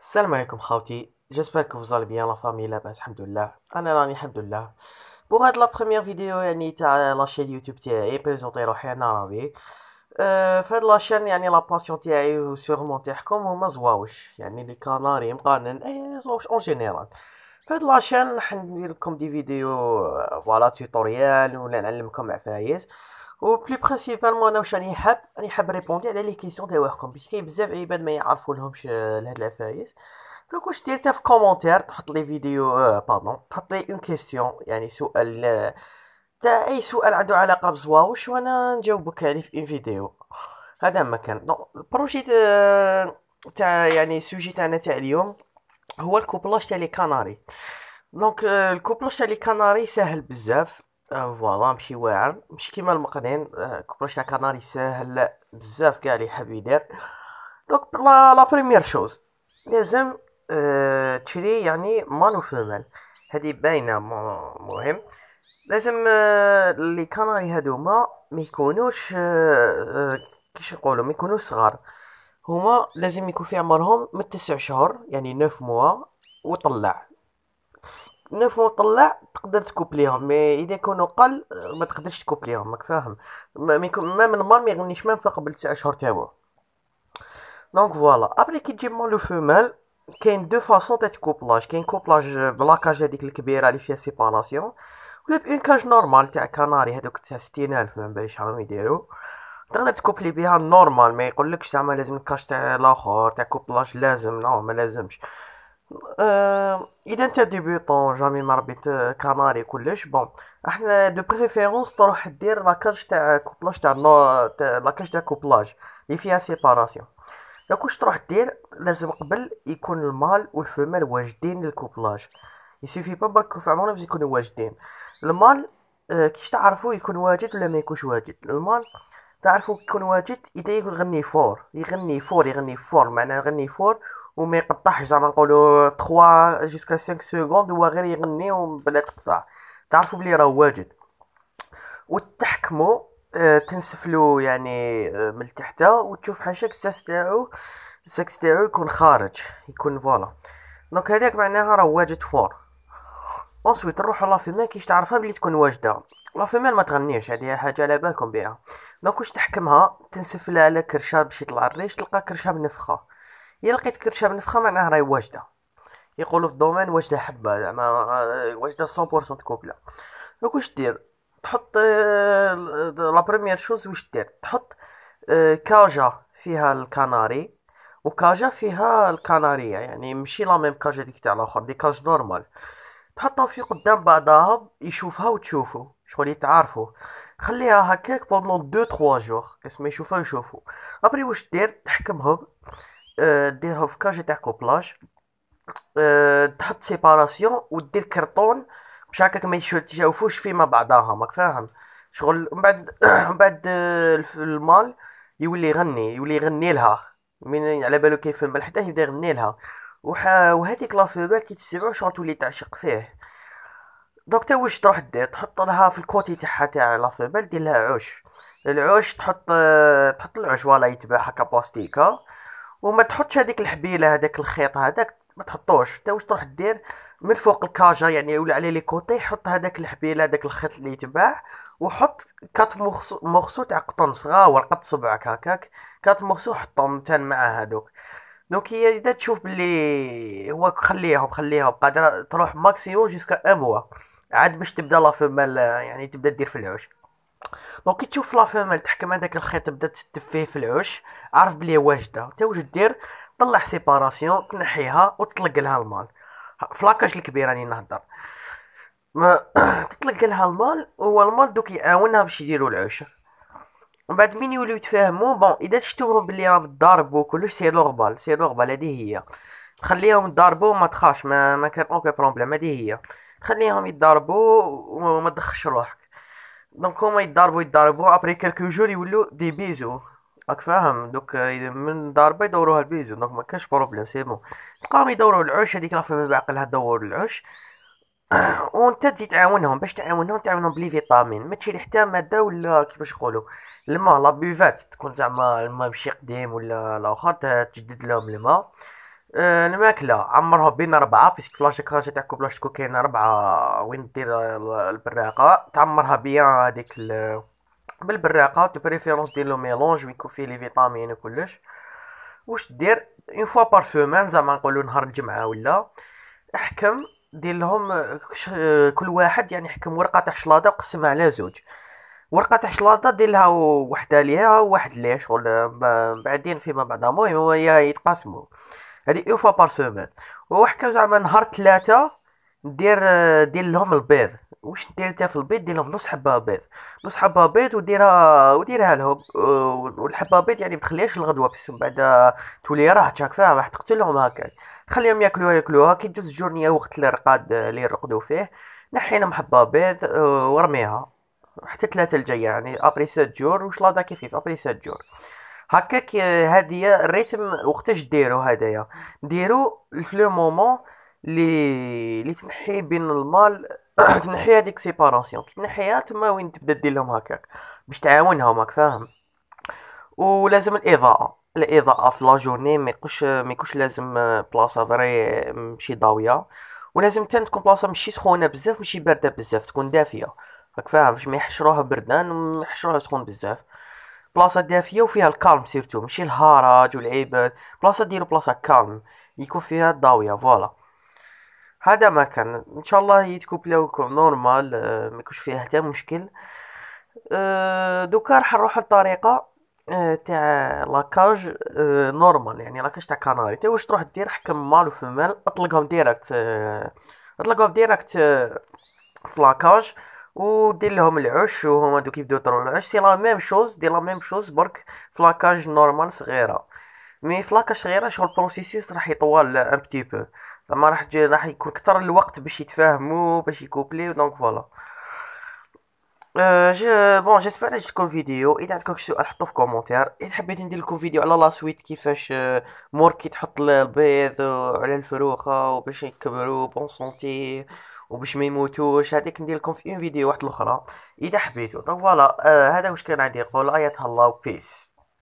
السلام عليكم خاوتي جيسبر كو فوزال بيان لا فامي لاباس الحمد لله انا راني الحمد لله بوغ هاد لا بروميير فيديو يعني تاع لاشين يوتيوب تاعي بريزونتي روحي انا عربي أه فهاد لاشين يعني لا باسيون تاعي سيغمون تاعكم هما زواوش يعني لي كاناري مقانن اي زواوش اون جينيرال فهاد لاشين راح ندير لكم دي فيديو فوالا توتوريال ولا نعلمكم عفايس بلي برينسيبالمون انا واش راني حاب راني حاب ريبوندي على لي كيسيون تاعوحكم باش كاين بزاف عباد ما يعرفوا لهمش لهاد العفايس دونك واش دير في كومونتير تحط لي فيديو باردون تحط لي اون كيسيون يعني سؤال تاع اي سؤال عنده علاقه بزواوش وانا نجاوبك عليه في اون فيديو هذا ما كان دونك البروجي تاع يعني السوجي تاعنا تاع اليوم هو الكوبلاج تاع لي كاناري دونك الكوبلاج تاع لي كاناري ساهل بزاف آه، فوالا ماشي واعر ماشي كيما المقنين آه، كوبرا تاع كناري ساهل بزاف كاع لي حاب يدير دونك لا لا بريمير شوز لازم أه تشري يعني مانو فيمال هادي باينه مهم لازم أه لي كناري هادوما ما يكونوش آه،, أه كيش يقولوا ما يكونوش صغار هما لازم يكون في عمرهم من 9 شهور يعني 9 موا وطلع نوف مطلع تقدر تكوبليهم مي اذا كانوا قل آه، ما تقدرش تكوبليهم ماك فاهم ما ما من مال ما يغنيش مام في قبل تسع اشهر تاعو دونك فوالا ابري كي تجيب مون لو فومال كاين دو فاصون تاع كوبلاج كاين كوبلاج بلاكاج هذيك الكبيره اللي فيها سيباراسيون ولا بان كاج نورمال تاع كناري هذوك تاع 60000 ما باليش راهم يديرو تقدر تكوبلي بها نورمال ما يقولكش زعما لازم الكاش تاع الاخر تاع كوبلاج لازم نو ما لازمش أه اذا انت ديبيوتون جامي ما ربيت آه، كناري كلش بون احنا دو بريفيرونس تروح دير لاكاج تاع كوبلاج تاع نو تاع لاكاج تاع كوبلاج اللي فيها سيباراسيون لو واش تروح دير لازم قبل يكون المال والفيمال واجدين للكوبلاج يسيفي با برك في عمرهم يكونوا واجدين المال آه، كيش تعرفوا يكون واجد ولا ما يكونش واجد المال تعرفوا كون واجد اذا يقول غني فور يغني فور يغني فور معناها يغني فور وما يقطعش زعما نقولوا 3 جيسكا 5 سكوند هو غير يغني بلا تقطع تعرفوا بلي راه واجد وتحكموا آه تنسفلو يعني آه من تحت وتشوف حاشاك الساس تاعو الساكس تاعو يكون خارج يكون فوالا دونك هذاك معناها راه واجد فور اونسويت نروحو لافيما كيش تعرفها بلي تكون واجده لافيما ما تغنيش هذه حاجه على بالكم بها دونك واش تحكمها تنسفلها على كرشه باش يطلع الريش تلقى كرشه بنفخه الا لقيت كرشه بنفخه معناها راهي واجده يقولوا في الدومين واجده حبه زعما آه، واجده 100% كوبله دونك واش دير تحط آه، لا بروميير شوز واش دير تحط آه، كاجا فيها الكناري وكاجا فيها الكناريه يعني ماشي لا ميم كاجا ديك تاع الاخر دي كاج نورمال تحطهم في قدام بعضاهم يشوفها وتشوفو شغل يتعارفو خليها هكاك بوندون دو تخوا جوغ كاس ما يشوفها يشوفو ابري واش دير تحكمهم أه ديرهم في كاجي تاع كوبلاج أه تحط سيباراسيون ودير كرتون باش هكاك ما يشوفوش فيما بعضاهم راك فاهم شغل من بعد من بعد آه، المال يولي يغني يولي يغني لها من على بالو كيف الملحده يبدا يغني لها وهذيك لافيبال كي شغل تولي تعشق فيه دونك تا واش تروح دير تحط لها في الكوتي تاعها تاع لافيبال دير لها عوش العوش تحط تحط العوش ولا يتباع هكا بلاستيكا وما تحطش هذيك الحبيله هذاك الخيط هذاك ما تحطوش تا واش تروح دير من فوق الكاجا يعني ولا على لي كوتي حط هذاك الحبيله هذاك الخيط اللي يتباع وحط كات مخصو تاع قطن صغار ورقه صبعك هكاك كات مخصو حطهم تان مع هذوك دونك هي اذا تشوف بلي هو خليهم خليهم قادرة تروح ماكسيموم جيسكا ان موا عاد باش تبدا لا فيمال يعني تبدا دير في العوش دونك كي تشوف لا فيمال تحكم هذاك الخيط بدات تشد فيه في العوش عارف بلي واجده تا واش دير طلع سيباراسيون تنحيها وتطلق لها المال فلاكاج الكبير راني نهضر ما تطلق لها المال هو المال دوك يعاونها باش يديروا العوش ومن بعد مين يوليو يتفاهموا بون اذا شفتوهم بلي راهم ضاربوا كلش سي لوغبال سي لوغبال هذه هي خليهم يضربوا ما تخاش ما ما كان اوكي بروبليم هذه هي خليهم يضربوا وما تدخش روحك دونك هما يضربوا يضربوا ابري كالكو جور يولو دي بيزو راك فاهم دوك من ضربه يدوروها البيزو دونك ما كاش بروبليم سي بون تلقاهم يدوروا العش هذيك لا في بعقلها دور العش آه، وانت تزيد تعاونهم باش تعاونهم تعاونهم بلي فيتامين ما تشري حتى ماده ولا كيفاش نقولوا الماء لا بيفات تكون زعما الماء ماشي قديم ولا لاخر تجدد لهم الماء آه، الماكله عمرها بين ربعة بس فلاش كاشة تاع كوبلاش كوكاين ربعة وين دير البراقة تعمرها بيان هذيك بالبراقة بريفيرونس دير لو ميلونج ويكون فيه لي فيتامين وكلش واش دير اون فوا بار سومان زعما نقولو نهار الجمعة ولا احكم دير لهم آه، كل واحد يعني حكم ورقه تاع شلاضه وقسمها على زوج ورقه تاع شلاضه دير لها وحده ليها وواحد ليه شغل آه، بعدين فيما بعد المهم هو يتقاسموا هذه اون فوا بار سومان وحكم زعما نهار ثلاثه دير آه، دير لهم البيض واش دير انت في البيض ديرهم نص حبه بيض نص حبه بيض وديرها وديرها لهم والحبه بيض يعني ما تخليهاش الغدوه باش من بعد تولي راه تشاك فيها راح تقتلهم هكا خليهم ياكلوها ياكلوها كي تجوز الجورنيه وقت الرقاد اللي يرقدوا فيه نحينا حبه بيض ورميها حتى ثلاثة الجاية يعني ابري سات جور وش لادا كيفيف ابري سات جور هكاك هادي الريتم وقتاش ديرو هدايا ديرو في مومون لي لي تنحي بين المال تنحي هذيك سيباراسيون كي تنحيها تما وين تبدا دير لهم هكاك باش تعاونهم هاك فاهم ولازم الاضاءه الاضاءه في لا جورني ما يكونش ما يكونش لازم بلاصه فري آه، ماشي ضاويه ولازم حتى تكون بلاصه ماشي سخونه بزاف ماشي بارده بزاف تكون دافيه راك فاهم باش ما يحشروها بردان وما يحشروها سخون بزاف بلاصه دافيه وفيها الكالم سيرتو ماشي الهارج والعباد بلاصه ديرو بلاصه كالم يكون فيها الضاويه فوالا هذا ما كان ان شاء الله يتكوب لكم نورمال آه، ما يكونش فيها حتى مشكل آه، دوكا راح نروح للطريقه آه، تاع لاكاج نورمال يعني لاكاج تاع كناري تي واش تروح دير حكم مال وفي مال اطلقهم ديريكت اطلقهم ديريكت في لاكاج ودير لهم العش وهما دوك يبداو يطرو العش سي لا ميم شوز دير لا ميم شوز برك في لاكاج نورمال صغيره مي في صغيره شغل بروسيسيس راح يطول ان بتي بو زعما راح راح يكون كتر الوقت باش يتفاهموا باش يكوبليو دونك فوالا أه جي بون جيسبر عجبتكم الفيديو اذا عندكم شي سؤال حطوه في كومونتير اذا حبيت ندير لكم فيديو على لا سويت كيفاش آه، موركي تحط البيض على الفروخه وباش يكبروا بون سونتي وباش ما يموتوش هذيك ندير لكم في فيديو واحد الاخرى اذا حبيتو دونك فوالا euh، هذا واش كان عندي نقول ايات الله وبيس